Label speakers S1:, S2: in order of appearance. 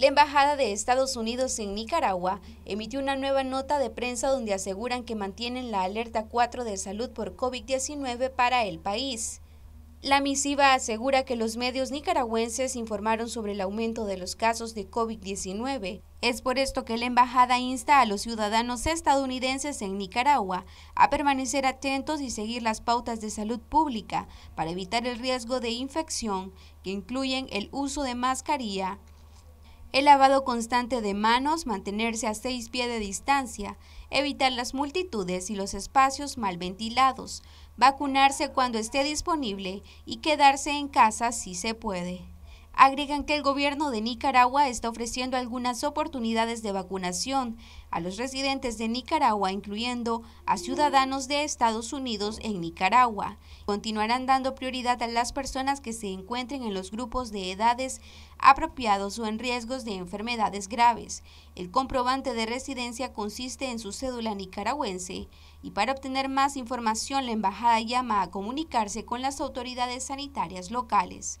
S1: La Embajada de Estados Unidos en Nicaragua emitió una nueva nota de prensa donde aseguran que mantienen la alerta 4 de salud por COVID-19 para el país. La misiva asegura que los medios nicaragüenses informaron sobre el aumento de los casos de COVID-19. Es por esto que la embajada insta a los ciudadanos estadounidenses en Nicaragua a permanecer atentos y seguir las pautas de salud pública para evitar el riesgo de infección, que incluyen el uso de mascarilla, el lavado constante de manos, mantenerse a seis pies de distancia, evitar las multitudes y los espacios mal ventilados, vacunarse cuando esté disponible y quedarse en casa si se puede. Agregan que el gobierno de Nicaragua está ofreciendo algunas oportunidades de vacunación a los residentes de Nicaragua, incluyendo a ciudadanos de Estados Unidos en Nicaragua. Continuarán dando prioridad a las personas que se encuentren en los grupos de edades apropiados o en riesgos de enfermedades graves. El comprobante de residencia consiste en su cédula nicaragüense y para obtener más información la embajada llama a comunicarse con las autoridades sanitarias locales.